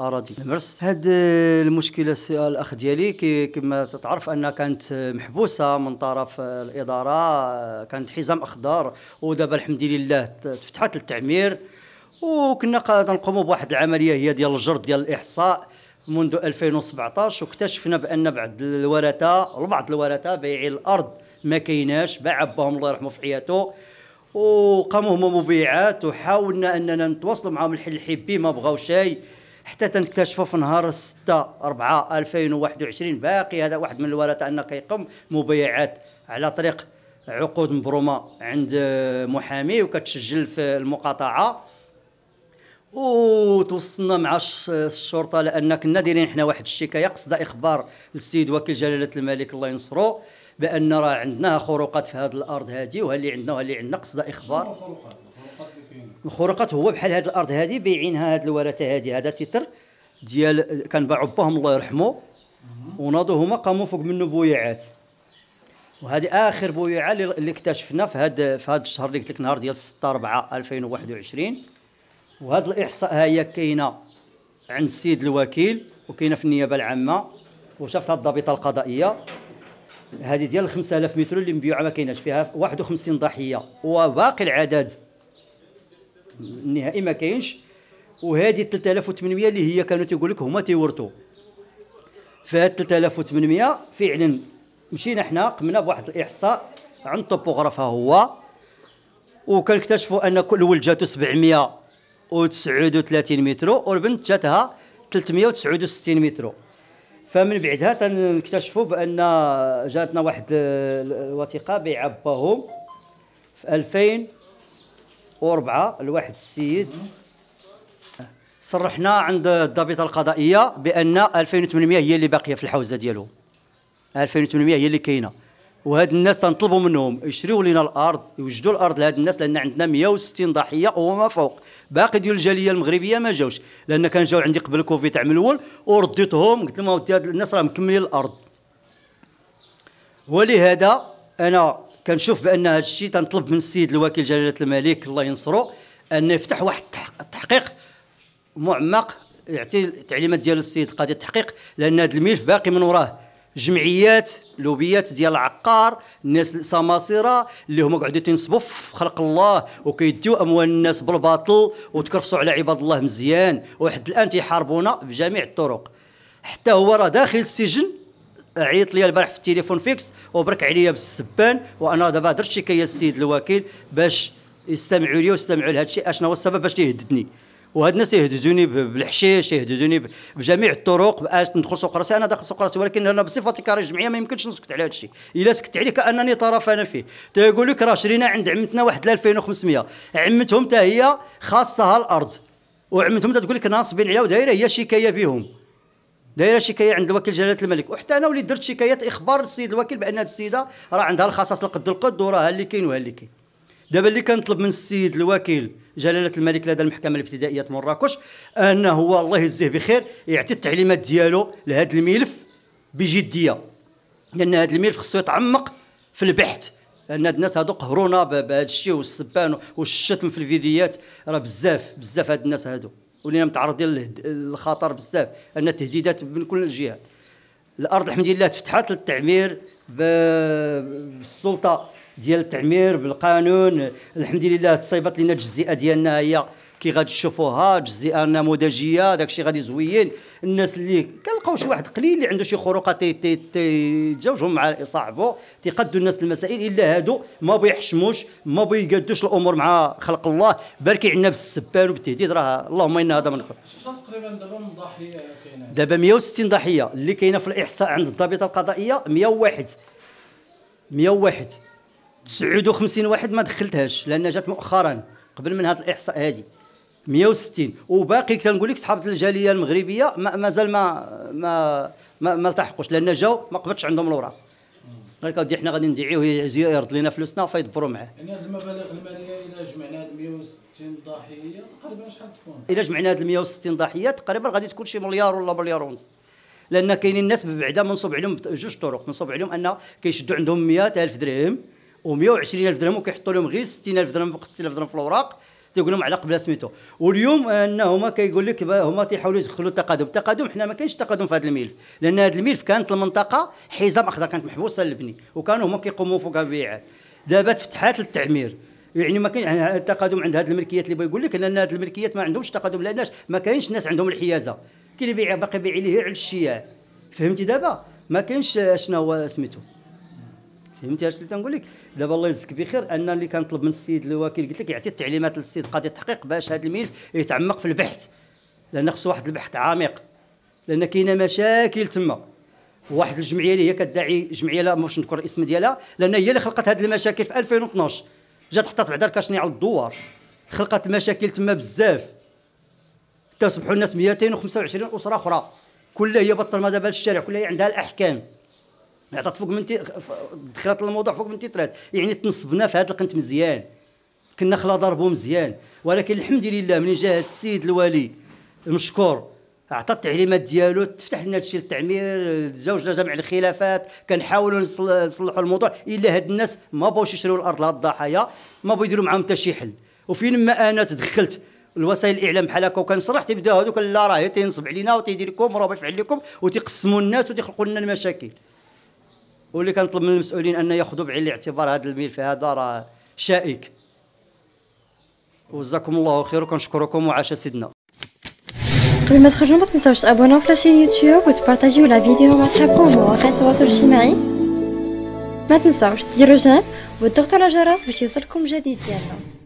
الاراضي المرس هاد المشكله الاخ ديالي كما تعرف انها كانت محبوسه من طرف الاداره كانت حزام اخضر ودابا الحمد لله تفتحت للتعمير وكنا كنقوموا بواحد العمليه هي ديال الجرد ديال الاحصاء منذ 2017 واكتشفنا بان بعض الورثه وبعض الورثه بايعي الارض ما كايناش باع باهم الله يرحمه في حياته وقاموا هما مبيعات وحاولنا اننا نتواصلوا معاهم الحل الحبي ما بغاو شيء حتى تنكتشفوا في نهار 6 4 2021 باقي هذا واحد من الورثه انه كيقوم مبيعات على طريق عقود مبرومه عند محامي وكتسجل في المقاطعه وتوصلنا مع الشرطه لان كنا دايرين حنا واحد الشكايه قصد اخبار للسيد وكيل جلاله الملك الله ينصرو بان راه عندنا خروقات في هذه الارض هذه وهاللي عندنا وهاللي عندنا قصد اخبار شنو انخرقت هو بحال هذه الارض هذه بيعينها هذه الورثه هذه هذا تيتر ديال كان باعوا باهم الله يرحمه وناضو هما قاموا فوق منه بويعات وهذه اخر بويعه اللي اكتشفنا في هذا في هذا الشهر اللي قلت لك نهار ديال 6 4 2021 وهذا الاحصاء ها هي كاينه عند السيد الوكيل وكاينه في النيابه العامه وشافتها الضابطه القضائيه هذه ديال 5000 متر اللي مبيوعه ما كايناش فيها 51 ضحيه وباقي العدد النهائي ما كاينش وهذه 3800 اللي هي كانوا تيقول لك هما تيورثوا فهاد 3800 فعلا مشينا حنا قمنا بواحد الاحصاء عند طوبوغرافها هو وكنكتشفوا ان كل ولد جاتو 739 متر والبنت جاتها 369 متر فمن بعدها تنكتشفوا بان جاتنا واحد الوثيقه بيع باهم في 2000 وربعة لواحد السيد صرحنا عند الضابطه القضائيه بان 2800 هي اللي باقيه في الحوزه ديالهم 2800 هي اللي كاينه وهاد الناس تنطلبوا منهم يشريوا لنا الارض يوجدوا الارض لهاد الناس لان عندنا 160 ضحيه وما فوق باقي ديال الجاليه المغربيه ما جاوش لان كان جاو عندي قبل كوفيد عام الاول ورديتهم قلت لهم هاد الناس راه مكملين الارض ولهذا انا كنشوف بان هذا الشيء تنطلب من السيد الوكيل جلاله الملك الله ينصرو ان يفتح واحد التحقيق معمق يعطي التعليمات ديالو السيد قاضي التحقيق لان هذا الملف باقي من وراه جمعيات لوبيات ديال العقار الناس السماسره اللي هما قعدوا تنصبوا في خلق الله وكيديو اموال الناس بالباطل وتكرفصوا على عباد الله مزيان وحد الان تيحاربونا بجميع الطرق حتى هو راه داخل السجن عيط لي البارح في التليفون فيكس وبرك عليا بالسبان وانا دابا درت شكايه السيد الوكيل باش يستمعوا لي ويستمعوا لهذا الشيء اشنو هو السبب باش تيهددني وهاد الناس يهددوني بالحشيش يهددوني بجميع الطرق باش ندخل سوق راسي انا داخل سوق راسي ولكن انا بصفتي كرئيس جمعيه ما يمكنش نسكت على هذا الشيء الا سكت عليه كانني طرف انا فيه تيقول لك راه شرينا عند عمتنا واحد 2500 عمتهم حتى هي خاصها الارض وعمتهم تقول لك ناصبين عليها ودايره هي شكايه بهم دايره شكايه عند الوكيل جلاله الملك وحتى انا وليت درت شكايات اخبار السيد الوكيل بان هذه السيده راه عندها الخصاص القد القد وراها اللي كاين وها اللي كاين دابا اللي كنطلب من السيد الوكيل جلاله الملك لدى المحكمه الابتدائيه مراكش انه هو الله يجزيه بخير يعطي التعليمات ديالو لهذا الملف بجديه لان هذا الملف خصو يتعمق في البحث لان هاد الناس هادو قهرونا بهذا الشيء والسبان والشتم في الفيديوهات راه بزاف بزاف هاد الناس هادو ولينا متعرضين للخطر بزاف ان تهديدات من كل الجهات الارض الحمد لله تفتحت للتعمير بالسلطه ديال التعمير بالقانون الحمد لله تصيبت لنا الجزئه ديالنا هي كي غادي تشوفوها الجزئيه داك داكشي غادي زوين الناس اللي كنلقاو شي واحد قليل اللي عنده شي خروقه تيتزوجهم مع صاحبه تيقدوا الناس المسائل الا هادو ما بيحشموش ما بيقادوش الامور مع خلق الله بركي يعنى عندنا بالسبان وبالتهديد راه اللهم انا هذا من تقريبا دابا من ضحيه كاينه دابا 160 ضحيه اللي كاينه في الاحصاء عند الضابطه القضائيه 101 101 59 واحد ما دخلتهاش لان جات مؤخرا قبل من هذا الاحصاء هذه 160 وباقي كنقول لك صحابه الجاليه المغربيه مازال ما ما ما, ما التحقوش لان جاو ما قبضش عندهم الوراق قال لك اودي حنا غادي ندعيوه يرد لنا فلوسنا فيدبروا معاه يعني هذه المبالغ الماليه الا جمعنا هاد 160 ضحيه تقريبا شحال تكون الا جمعنا هاد 160 ضحيه تقريبا غادي تكون شي مليار ولا مليار ونص لان كاينين الناس بعدا منصوب عليهم جوج طرق منصوب عليهم ان كيشدوا عندهم 100000 درهم و 120000 درهم وكيحطوا لهم غير 60000 درهم 60000 درهم في الاوراق تيقول لهم على قبل سميتو واليوم انهما كيقول لك هما تيحاولوا يدخلوا التقادم التقادم حنا ما كاينش تقادم في هذا الملف لان هذا الملف كانت المنطقه حزام اخضر كانت محبوسه للبني وكانوا هما كيقوموا فوقها البيعات دابا تفتحات للتعمير يعني ما كاين يعني التقادم عند هذه الملكيات اللي بيقول لك لان هذه الملكيات ما عندهمش تقادم لاناش ما كاينش الناس عندهم الحيازه كاين اللي بيع باقي بيع ليه على الشياع فهمتي دابا ما كاينش شنو هو سميتو فهمتي اش اللي تنقول لك دابا الله يجزيك بخير ان اللي كنطلب من السيد الوكيل قلت لك يعطي التعليمات للسيد قاضي التحقيق باش هذا الملف يتعمق في البحث لان خصو واحد البحث عميق لان كاينه مشاكل تما واحد الجمعيه اللي هي كتدعي جمعيه لا مش نذكر الاسم ديالها لان هي اللي خلقت هذه المشاكل في 2012 جات حطت بعدا الكاشني على الدوار خلقت مشاكل تما بزاف تصبحوا الناس 225 اسره اخرى كلها هي بطل دابا الشارع كلها هي عندها الاحكام عطات فوق من دخلت الموضوع فوق من تيترات يعني تنصبنا في هذا القنت مزيان كنا خلا ضربو مزيان ولكن الحمد لله من جهه السيد الوالي المشكور عطى التعليمات ديالو تفتح لنا هادشي التعمير تزوجنا جمع الخلافات كنحاولوا نصلحوا الموضوع الا هاد الناس ما بغاوش يشريوا الارض لهاد الضحايا ما بغاو يديروا معاهم حتى شي حل وفين ما انا تدخلت الوسائل الاعلام بحال هكا وكنصرح تيبداو هذوك لا راه تينصب علينا وتيدير لكم وراه بيفعل لكم وتيقسموا الناس وتيخلقوا لنا المشاكل واللي كنطلب من المسؤولين ان ياخذوا بعين الاعتبار هذا الملف هذا راه شائك وجزاكم الله خير وكنشكركم وعاش سيدنا قبل ما تخرجوا ما تنساوش تابوناو في لاشين يوتيوب وتبارطاجيو لا فيديو مع صحابكم ومواقع التواصل الاجتماعي ما تنساوش ديروا جيم وتضغطوا على الجرس باش يوصلكم جديد ديالنا